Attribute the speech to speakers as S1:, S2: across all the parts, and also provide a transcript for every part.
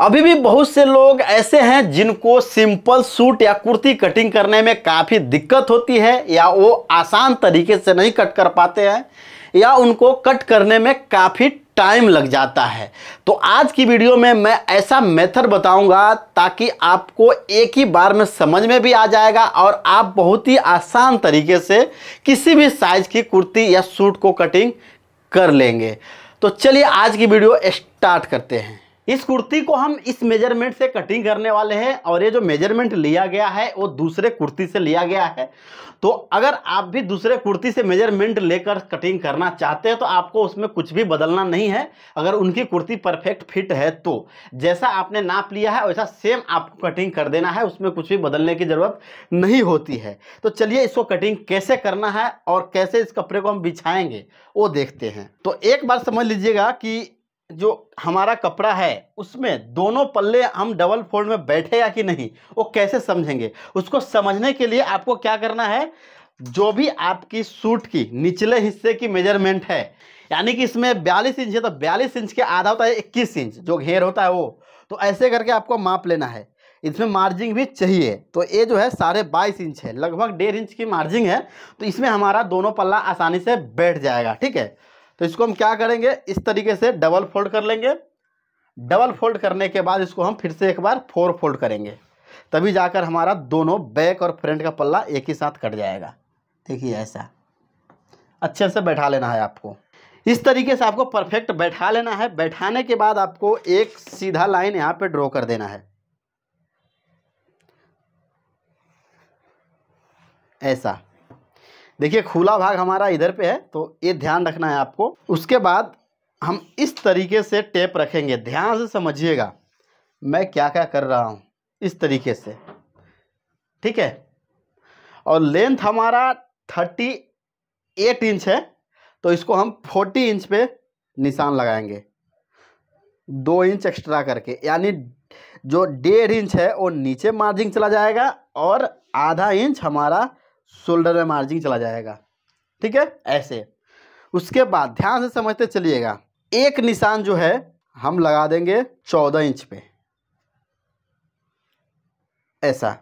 S1: अभी भी बहुत से लोग ऐसे हैं जिनको सिंपल सूट या कुर्ती कटिंग करने में काफ़ी दिक्कत होती है या वो आसान तरीके से नहीं कट कर पाते हैं या उनको कट करने में काफ़ी टाइम लग जाता है तो आज की वीडियो में मैं ऐसा मेथड बताऊंगा ताकि आपको एक ही बार में समझ में भी आ जाएगा और आप बहुत ही आसान तरीके से किसी भी साइज़ की कुर्ती या सूट को कटिंग कर लेंगे तो चलिए आज की वीडियो स्टार्ट करते हैं इस कुर्ती को हम इस मेजरमेंट से कटिंग करने वाले हैं और ये जो मेजरमेंट लिया गया है वो दूसरे कुर्ती से लिया गया है तो अगर आप भी दूसरे कुर्ती से मेजरमेंट लेकर कटिंग करना चाहते हैं तो आपको उसमें कुछ भी बदलना नहीं है अगर उनकी कुर्ती परफेक्ट फिट है तो जैसा आपने नाप लिया है वैसा सेम आपको कटिंग कर देना है उसमें कुछ भी बदलने की ज़रूरत नहीं होती है तो चलिए इसको कटिंग कैसे करना है और कैसे इस कपड़े को हम बिछाएंगे वो देखते हैं तो एक बार समझ लीजिएगा कि जो हमारा कपड़ा है उसमें दोनों पल्ले हम डबल फोल्ड में बैठे या कि नहीं वो कैसे समझेंगे उसको समझने के लिए आपको क्या करना है जो भी आपकी सूट की निचले हिस्से की मेजरमेंट है यानी कि इसमें बयालीस इंच है तो बयालीस इंच के आधा होता है इक्कीस इंच जो घेर होता है वो तो ऐसे करके आपको माप लेना है इसमें मार्जिंग भी चाहिए तो ये जो है साढ़े बाईस इंच है लगभग डेढ़ इंच की मार्जिंग है तो इसमें हमारा दोनों पल्ला आसानी से बैठ जाएगा ठीक है तो इसको हम क्या करेंगे इस तरीके से डबल फोल्ड कर लेंगे डबल फोल्ड करने के बाद इसको हम फिर से एक बार फोर फोल्ड करेंगे तभी जाकर हमारा दोनों बैक और फ्रंट का पल्ला एक ही साथ कट जाएगा देखिए ऐसा अच्छे से बैठा लेना है आपको इस तरीके से आपको परफेक्ट बैठा लेना है बैठाने के बाद आपको एक सीधा लाइन यहाँ पे ड्रॉ कर देना है ऐसा देखिए खुला भाग हमारा इधर पे है तो ये ध्यान रखना है आपको उसके बाद हम इस तरीके से टेप रखेंगे ध्यान से समझिएगा मैं क्या क्या कर रहा हूँ इस तरीके से ठीक है और लेंथ हमारा थर्टी एट इंच है तो इसको हम फोर्टी इंच पे निशान लगाएंगे दो इंच एक्स्ट्रा करके यानी जो डेढ़ इंच है वो नीचे मार्जिन चला जाएगा और आधा इंच हमारा शोल्डर में मार्जिन चला जाएगा ठीक है ऐसे उसके बाद ध्यान से समझते चलिएगा एक निशान जो है हम लगा देंगे चौदह इंच पे ऐसा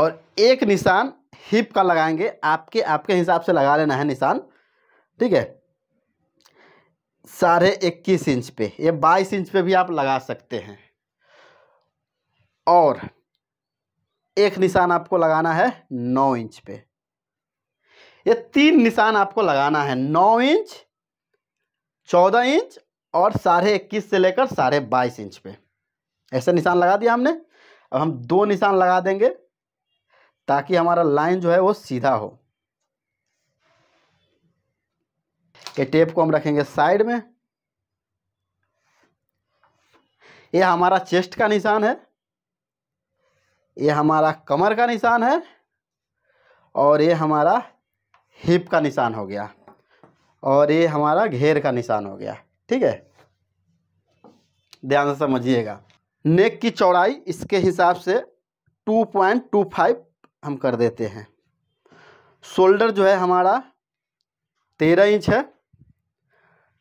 S1: और एक निशान हिप का लगाएंगे आपके आपके हिसाब से लगा लेना है निशान ठीक है साढ़े इक्कीस इंच पे ये बाईस इंच पे भी आप लगा सकते हैं और एक निशान आपको लगाना है नौ इंच पे ये तीन निशान आपको लगाना है नौ इंच चौदह इंच और साढ़े इक्कीस से लेकर साढ़े बाईस इंच पे ऐसे निशान लगा दिया हमने अब हम दो निशान लगा देंगे ताकि हमारा लाइन जो है वो सीधा हो ये टेप को हम रखेंगे साइड में ये हमारा चेस्ट का निशान है ये हमारा कमर का निशान है और ये हमारा हिप का निशान हो गया और ये हमारा घेर का निशान हो गया ठीक है ध्यान से समझिएगा नेक की चौड़ाई इसके हिसाब से 2.25 हम कर देते हैं शोल्डर जो है हमारा तेरह इंच है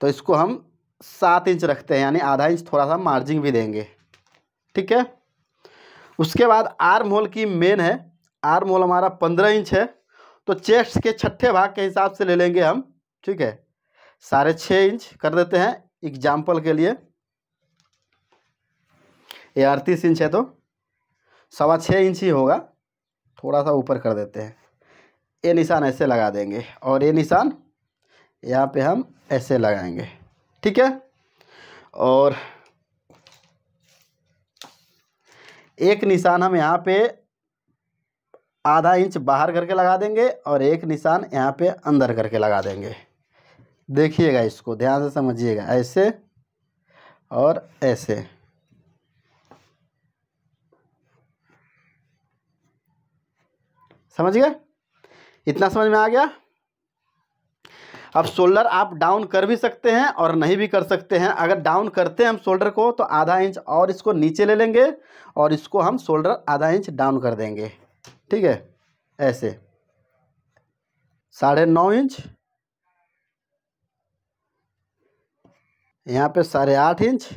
S1: तो इसको हम सात इंच रखते हैं यानी आधा इंच थोड़ा सा मार्जिंग भी देंगे ठीक है उसके बाद आर्म होल की मेन है आर्म होल हमारा पंद्रह इंच है तो चेस्ट के छठे भाग के हिसाब से ले लेंगे हम ठीक है साढ़े छः इंच कर देते हैं एग्जाम्पल के लिए ये अड़तीस इंच है तो सवा छः इंच ही होगा थोड़ा सा ऊपर कर देते हैं ये निशान ऐसे लगा देंगे और ये निशान यहाँ पे हम ऐसे लगाएंगे ठीक है और एक निशान हम यहाँ पे आधा इंच बाहर करके लगा देंगे और एक निशान यहाँ पे अंदर करके लगा देंगे देखिएगा इसको ध्यान से समझिएगा ऐसे और ऐसे समझ गए इतना समझ में आ गया अब शोल्डर आप डाउन कर भी सकते हैं और नहीं भी कर सकते हैं अगर डाउन करते हैं हम शोल्डर को तो आधा इंच और इसको नीचे ले लेंगे और इसको हम शोल्डर आधा इंच डाउन कर देंगे ठीक है ऐसे साढ़े नौ इंच यहाँ पे साढ़े आठ इंच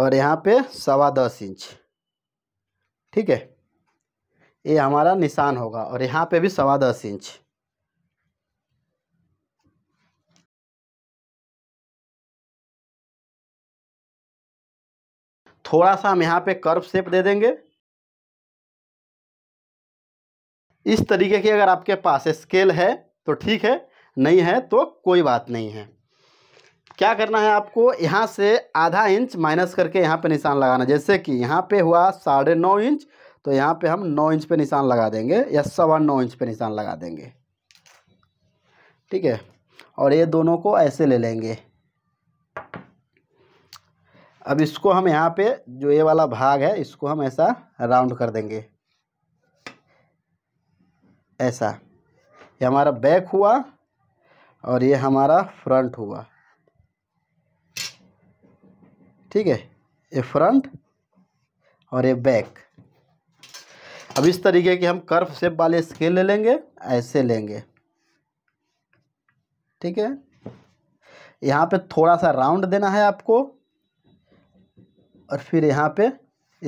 S1: और यहाँ पे सवा दस इंच ठीक है ये हमारा निशान होगा और यहाँ पे भी सवा दस इंच थोड़ा सा हम यहाँ पे कर्व शेप दे देंगे इस तरीके की अगर आपके पास स्केल है तो ठीक है नहीं है तो कोई बात नहीं है क्या करना है आपको यहाँ से आधा इंच माइनस करके यहाँ पे निशान लगाना जैसे कि यहाँ पे हुआ साढ़े नौ इंच तो यहाँ पे हम नौ इंच पे निशान लगा देंगे या सवा नौ इंच पे निशान लगा देंगे ठीक है और ये दोनों को ऐसे ले लेंगे अब इसको हम यहाँ पे जो ये वाला भाग है इसको हम ऐसा राउंड कर देंगे ऐसा ये हमारा बैक हुआ और ये हमारा फ्रंट हुआ ठीक है ये फ्रंट और ये बैक अब इस तरीके के हम कर्व सेप वाले स्केल ले लेंगे ऐसे लेंगे ठीक है यहाँ पे थोड़ा सा राउंड देना है आपको और फिर यहाँ पे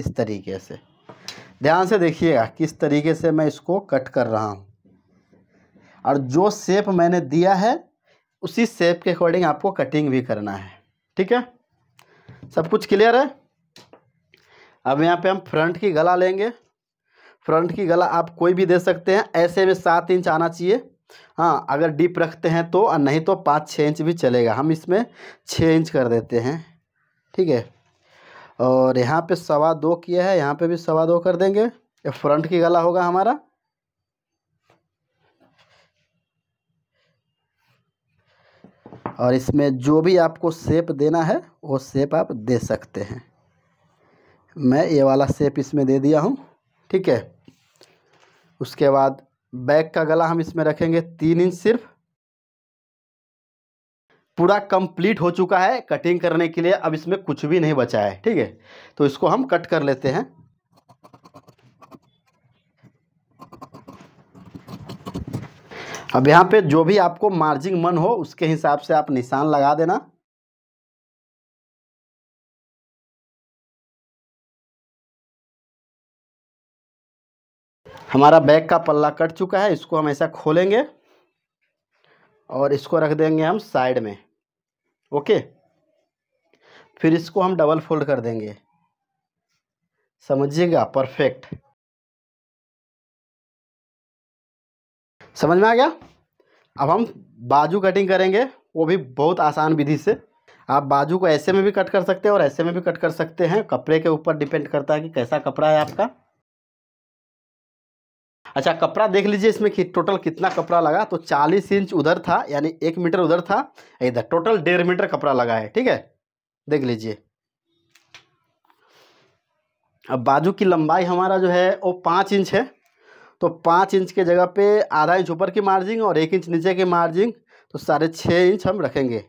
S1: इस तरीके से ध्यान से देखिएगा किस तरीके से मैं इसको कट कर रहा हूँ और जो सेप मैंने दिया है उसी सेप के अकॉर्डिंग आपको कटिंग भी करना है ठीक है सब कुछ क्लियर है अब यहाँ पे हम फ्रंट की गला लेंगे फ्रंट की गला आप कोई भी दे सकते हैं ऐसे में सात इंच आना चाहिए हाँ अगर डीप रखते हैं तो और नहीं तो पाँच छः इंच भी चलेगा हम इसमें छः इंच कर देते हैं ठीक है और यहाँ पे सवा दो किया है यहाँ पे भी सवा दो कर देंगे ये फ्रंट की गला होगा हमारा और इसमें जो भी आपको सेप देना है वो सेप आप दे सकते हैं मैं ये वाला सेप इसमें दे दिया हूँ ठीक है उसके बाद बैक का गला हम इसमें रखेंगे तीन इंच सिर्फ पूरा कंप्लीट हो चुका है कटिंग करने के लिए अब इसमें कुछ भी नहीं बचा है ठीक है तो इसको हम कट कर लेते हैं अब यहाँ पे जो भी आपको मार्जिंग मन हो उसके हिसाब से आप निशान लगा देना हमारा बैग का पल्ला कट चुका है इसको हम ऐसा खोलेंगे और इसको रख देंगे हम साइड में ओके फिर इसको हम डबल फोल्ड कर देंगे समझिएगा परफेक्ट समझ में आ गया अब हम बाजू कटिंग करेंगे वो भी बहुत आसान विधि से आप बाजू को ऐसे में भी कट कर सकते हैं और ऐसे में भी कट कर सकते हैं कपड़े के ऊपर डिपेंड करता है कि कैसा कपड़ा है आपका अच्छा कपड़ा देख लीजिए इसमें कि टोटल कितना कपड़ा लगा तो चालीस इंच उधर था यानी एक मीटर उधर था इधर टोटल डेढ़ मीटर कपड़ा लगा है ठीक है देख लीजिए अब बाजू की लंबाई हमारा जो है वो पाँच इंच है तो पाँच इंच के जगह पे आधा इंच ऊपर की मार्जिंग और एक इंच नीचे की मार्जिंग तो साढ़े छः इंच हम रखेंगे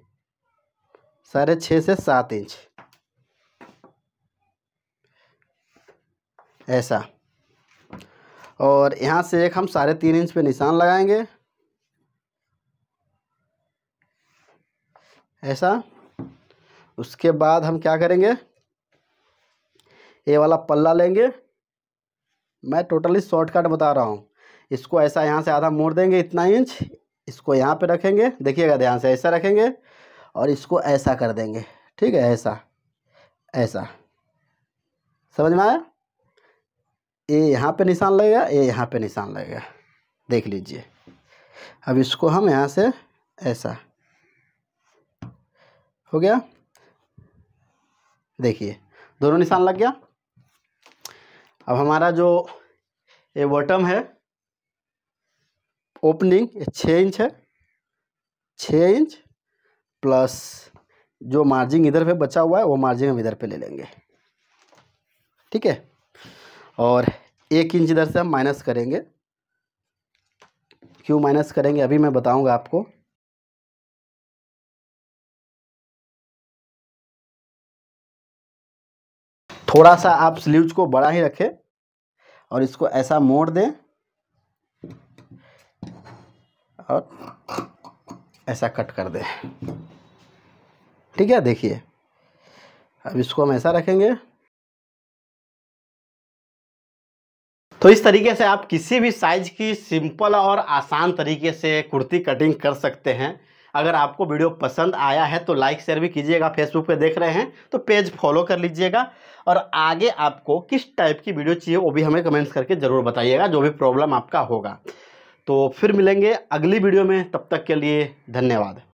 S1: साढ़े छः से सात इंच ऐसा और यहाँ से एक हम साढ़े तीन इंच पे निशान लगाएंगे ऐसा उसके बाद हम क्या करेंगे ये वाला पल्ला लेंगे मैं टोटली शॉर्टकट बता रहा हूँ इसको ऐसा यहाँ से आधा मोड़ देंगे इतना इंच इसको यहाँ पे रखेंगे देखिएगा ध्यान से ऐसा रखेंगे और इसको ऐसा कर देंगे ठीक है ऐसा ऐसा समझ में आया ए यहाँ पे निशान लगेगा ए यहाँ पे निशान लगेगा देख लीजिए अब इसको हम यहाँ से ऐसा हो गया देखिए दोनों निशान लग गया अब हमारा जो ये बॉटम है ओपनिंग छः इंच है छः इंच प्लस जो मार्जिन इधर पे बचा हुआ है वो मार्जिन हम इधर पे ले लेंगे ठीक है और एक इंच इधर से हम माइनस करेंगे क्यों माइनस करेंगे अभी मैं बताऊंगा आपको थोड़ा सा आप स्लीव्स को बड़ा ही रखें और इसको ऐसा मोड़ दें और ऐसा कट कर दें ठीक है देखिए अब इसको हम ऐसा रखेंगे तो इस तरीके से आप किसी भी साइज की सिंपल और आसान तरीके से कुर्ती कटिंग कर सकते हैं अगर आपको वीडियो पसंद आया है तो लाइक शेयर भी कीजिएगा फेसबुक पे देख रहे हैं तो पेज फॉलो कर लीजिएगा और आगे आपको किस टाइप की वीडियो चाहिए वो भी हमें कमेंट्स करके ज़रूर बताइएगा जो भी प्रॉब्लम आपका होगा तो फिर मिलेंगे अगली वीडियो में तब तक के लिए धन्यवाद